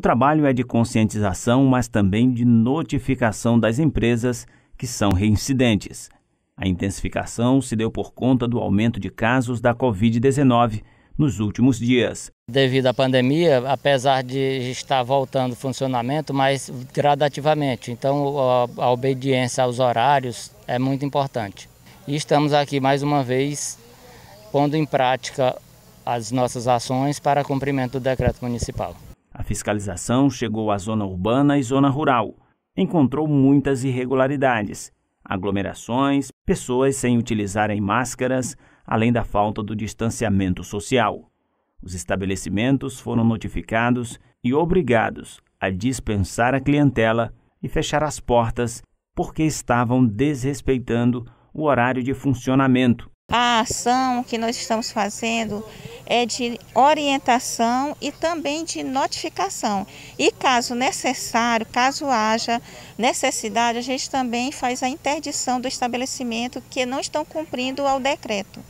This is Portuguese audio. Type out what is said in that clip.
O trabalho é de conscientização, mas também de notificação das empresas que são reincidentes. A intensificação se deu por conta do aumento de casos da Covid-19 nos últimos dias. Devido à pandemia, apesar de estar voltando o funcionamento, mas gradativamente. Então, a, a obediência aos horários é muito importante. E estamos aqui mais uma vez pondo em prática as nossas ações para cumprimento do decreto municipal. A fiscalização chegou à zona urbana e zona rural. Encontrou muitas irregularidades: aglomerações, pessoas sem utilizarem máscaras, além da falta do distanciamento social. Os estabelecimentos foram notificados e obrigados a dispensar a clientela e fechar as portas porque estavam desrespeitando o horário de funcionamento a ação que nós estamos fazendo é de orientação e também de notificação. E caso necessário, caso haja necessidade, a gente também faz a interdição do estabelecimento que não estão cumprindo ao decreto.